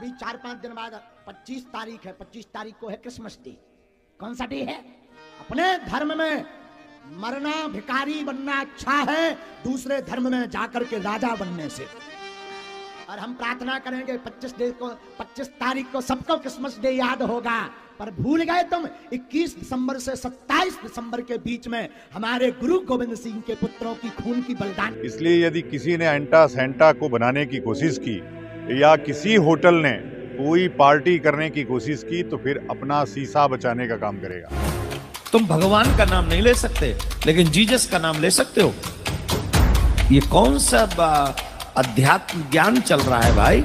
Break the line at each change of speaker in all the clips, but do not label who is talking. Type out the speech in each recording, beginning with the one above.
अभी चार पांच दिन बाद पच्चीस तारीख है पच्चीस तारीख को है क्रिसमस डे कौन सा डे है अपने धर्म में मरना भिकारी बनना अच्छा है दूसरे धर्म में जाकर के राजा बनने से और हम प्रार्थना करेंगे 25 डे को 25 तारीख को सबको क्रिसमस डे याद होगा पर भूल गए तुम 21 दिसंबर से 27 दिसंबर के बीच में हमारे गुरु गोविंद सिंह के पुत्रों की खून की
बलिदान इसलिए यदि किसी ने एंटा सेंटा को बनाने की कोशिश की या किसी होटल ने कोई पार्टी करने की कोशिश की तो फिर अपना सीसा बचाने का काम करेगा
तुम भगवान का नाम नहीं ले सकते लेकिन जीजस का नाम ले सकते हो ये कौन सा अध्यात्म ज्ञान चल रहा है भाई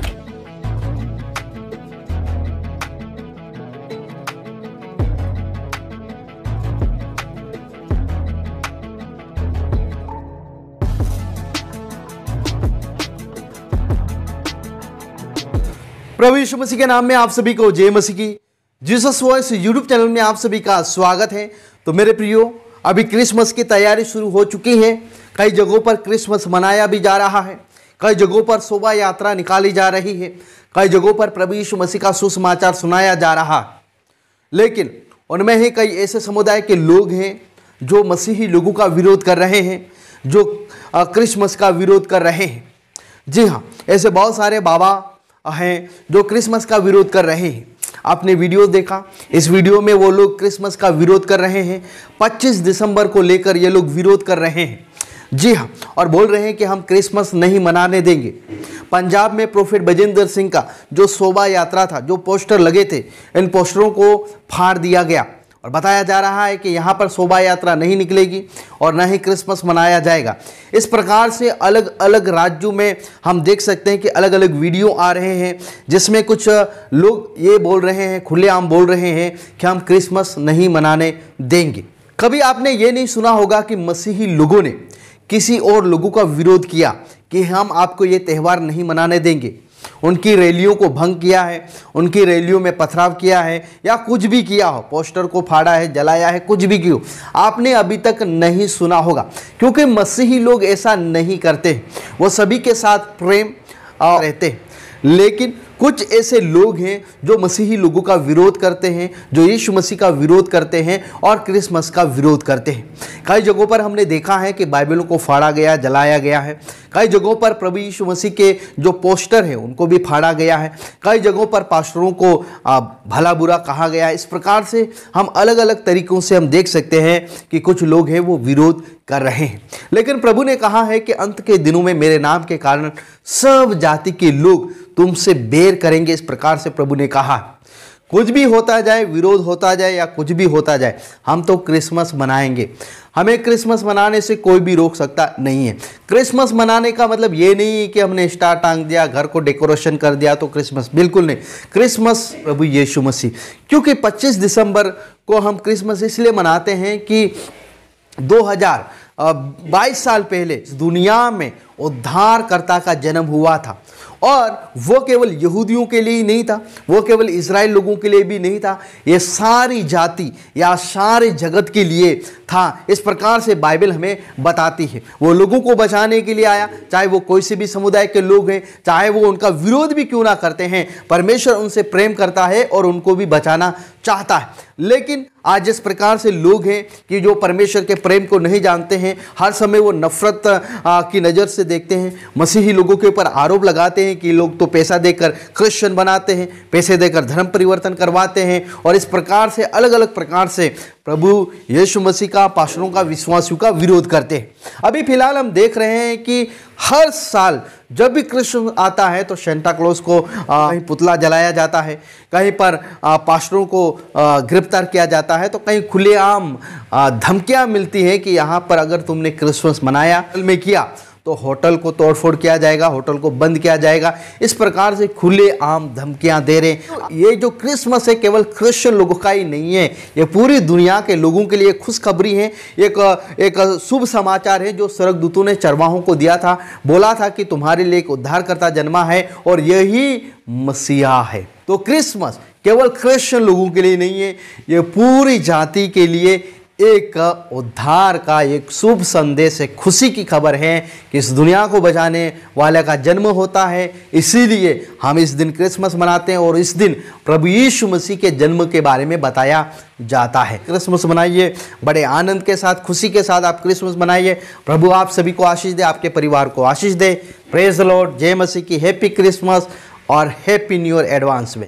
प्रभु यीशु मसीह के नाम में आप सभी को जय मसीह की जीसस वॉइस यूट्यूब चैनल में आप सभी का स्वागत है तो मेरे प्रियो अभी क्रिसमस की तैयारी शुरू हो चुकी है कई जगहों पर क्रिसमस मनाया भी जा रहा है कई जगहों पर शोभा यात्रा निकाली जा रही है कई जगहों पर प्रभु यीशु मसीह का सुसमाचार सुनाया जा रहा है लेकिन उनमें ही कई ऐसे समुदाय के लोग हैं जो मसीही लोगों का विरोध कर रहे हैं जो क्रिसमस का विरोध कर रहे हैं जी हाँ ऐसे बहुत सारे बाबा हैं जो क्रिसमस का विरोध कर रहे हैं आपने वीडियो देखा इस वीडियो में वो लोग क्रिसमस का विरोध कर रहे हैं 25 दिसंबर को लेकर ये लोग विरोध कर रहे हैं जी हाँ और बोल रहे हैं कि हम क्रिसमस नहीं मनाने देंगे पंजाब में प्रोफेट बजेंद्र सिंह का जो शोभा यात्रा था जो पोस्टर लगे थे इन पोस्टरों को फाड़ दिया गया और बताया जा रहा है कि यहाँ पर शोभा यात्रा नहीं निकलेगी और ना ही क्रिसमस मनाया जाएगा इस प्रकार से अलग अलग राज्यों में हम देख सकते हैं कि अलग अलग वीडियो आ रहे हैं जिसमें कुछ लोग ये बोल रहे हैं खुलेआम बोल रहे हैं कि हम क्रिसमस नहीं मनाने देंगे कभी आपने ये नहीं सुना होगा कि मसीही लोगों ने किसी और लोगों का विरोध किया कि हम आपको ये त्यौहार नहीं मनाने देंगे उनकी रैलियों को भंग किया है उनकी रैलियों में पथराव किया है या कुछ भी किया हो पोस्टर को फाड़ा है जलाया है कुछ भी क्यों आपने अभी तक नहीं सुना होगा क्योंकि मसीही लोग ऐसा नहीं करते वो सभी के साथ प्रेम रहते लेकिन कुछ ऐसे लोग हैं जो मसीही लोगों का विरोध करते हैं जो यीशु मसीह का विरोध करते हैं और क्रिसमस का विरोध करते हैं कई जगहों पर हमने देखा है कि बाइबलों को फाड़ा गया जलाया गया है कई जगहों पर प्रभु यीशु मसीह के जो पोस्टर हैं उनको भी फाड़ा गया है कई जगहों पर पास्टरों को भला बुरा कहा गया है इस प्रकार से हम अलग अलग तरीक़ों से हम देख सकते हैं कि कुछ लोग हैं वो विरोध कर रहे हैं लेकिन प्रभु ने कहा है कि अंत के दिनों में मेरे नाम के कारण सब जाति के लोग तुमसे बे देर करेंगे इस प्रकार से प्रभु ने कहा कुछ भी होता जाए विरोध होता जाए या कुछ भी होता जाए हम तो क्रिसमस मनाएंगे हमें क्रिसमस मनाने से कोई भी रोक सकता नहीं है क्रिसमस मनाने का मतलब ये नहीं है कि हमने स्टार टांग दिया घर को डेकोरेशन कर दिया तो क्रिसमस बिल्कुल नहीं क्रिसमस प्रभु यीशु मसीह क्योंकि 25 दिसंबर को हम क्रिसमस इसलिए मनाते हैं कि 2022 साल पहले दुनिया में उद्धारकर्ता का जन्म हुआ था और वो केवल यहूदियों के लिए ही नहीं था वो केवल इसराइल लोगों के लिए भी नहीं था ये सारी जाति या सारे जगत के लिए था इस प्रकार से बाइबल हमें बताती है वो लोगों को बचाने के लिए आया चाहे वो कोई से भी समुदाय के लोग हैं चाहे वो उनका विरोध भी क्यों ना करते हैं परमेश्वर उनसे प्रेम करता है और उनको भी बचाना चाहता है लेकिन आज जिस प्रकार से लोग हैं कि जो परमेश्वर के प्रेम को नहीं जानते हैं हर समय वो नफरत की नज़र से देखते हैं मसीही लोगों के ऊपर आरोप लगाते हैं कि लोग तो पैसा देकर क्रिश्चियन बनाते हैं पैसे देकर धर्म परिवर्तन करवाते हैं और इस प्रकार से अलग अलग प्रकार से प्रभु यीशु मसीह का पाशरों का विश्वासियों का विरोध करते हैं अभी फिलहाल हम देख रहे हैं कि हर साल जब भी कृष्ण आता है तो सेंटा क्लोज को कहीं पुतला जलाया जाता है कहीं पर पास्टरों को गिरफ्तार किया जाता है तो कहीं खुलेआम धमकियां मिलती हैं कि यहाँ पर अगर तुमने क्रिसमस मनाया में किया तो होटल को तोड़फोड़ किया जाएगा होटल को बंद किया जाएगा इस प्रकार से खुले आम धमकियां दे रहे हैं ये जो क्रिसमस है केवल क्रिश्चियन लोगों का ही नहीं है ये पूरी दुनिया के लोगों के लिए खुशखबरी है एक एक शुभ समाचार है जो दूतों ने चरवाहों को दिया था बोला था कि तुम्हारे लिए एक उद्धारकर्ता जन्मा है और यही मसीहा है तो क्रिसमस केवल क्रिश्चियन लोगों के लिए नहीं है ये पूरी जाति के लिए एक उद्धार का एक शुभ संदेश है खुशी की खबर है कि इस दुनिया को बचाने वाले का जन्म होता है इसीलिए हम इस दिन क्रिसमस मनाते हैं और इस दिन प्रभु यीशु मसीह के जन्म के बारे में बताया जाता है क्रिसमस मनाइए बड़े आनंद के साथ खुशी के साथ आप क्रिसमस मनाइए प्रभु आप सभी को आशीष दे आपके परिवार को आशीष दे प्रेज लॉर्ड जय मसीह की हैप्पी क्रिसमस और हैप्पी न्यू ईयर एडवांस में